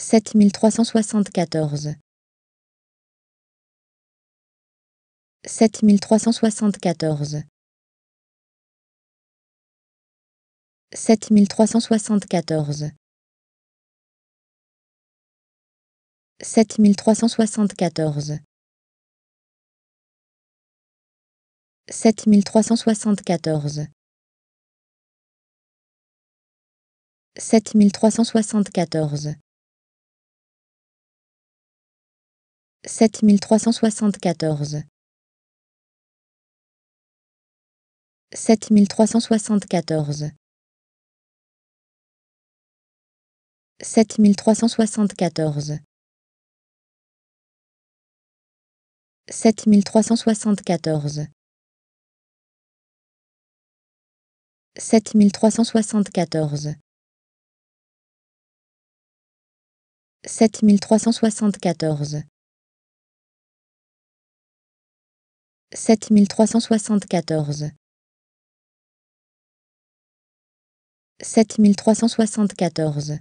sept mille trois cent soixante-quatorze sept mille trois cent soixante-quatorze sept mille trois cent soixante-quatorze sept mille trois cent soixante-quatorze sept mille trois cent soixante-quatorze mille trois cent soixante-quatorze. Sept mille trois cent soixante-quatorze. Sept mille trois cent soixante-quatorze. Sept mille trois cent soixante-quatorze. Sept mille trois cent soixante-quatorze. Sept mille trois cent soixante-quatorze. Sept mille trois cent soixante-quatorze. Sept mille trois cent soixante-quatorze.